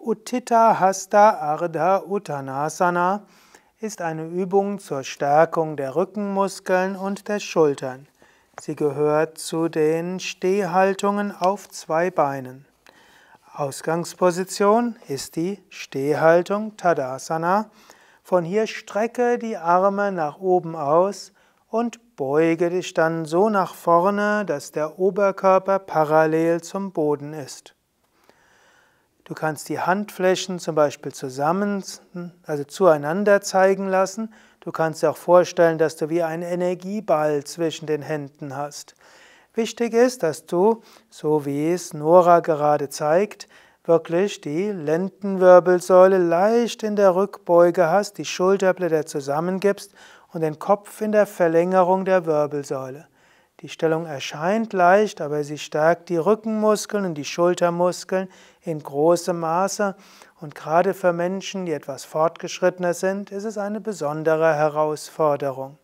Uttita Hasta Ardha Uttanasana ist eine Übung zur Stärkung der Rückenmuskeln und der Schultern. Sie gehört zu den Stehhaltungen auf zwei Beinen. Ausgangsposition ist die Stehhaltung Tadasana. Von hier strecke die Arme nach oben aus und beuge dich dann so nach vorne, dass der Oberkörper parallel zum Boden ist. Du kannst die Handflächen zum Beispiel zusammen, also zueinander zeigen lassen. Du kannst dir auch vorstellen, dass du wie einen Energieball zwischen den Händen hast. Wichtig ist, dass du, so wie es Nora gerade zeigt, wirklich die Lendenwirbelsäule leicht in der Rückbeuge hast, die Schulterblätter zusammengibst und den Kopf in der Verlängerung der Wirbelsäule. Die Stellung erscheint leicht, aber sie stärkt die Rückenmuskeln und die Schultermuskeln in großem Maße. Und gerade für Menschen, die etwas fortgeschrittener sind, ist es eine besondere Herausforderung.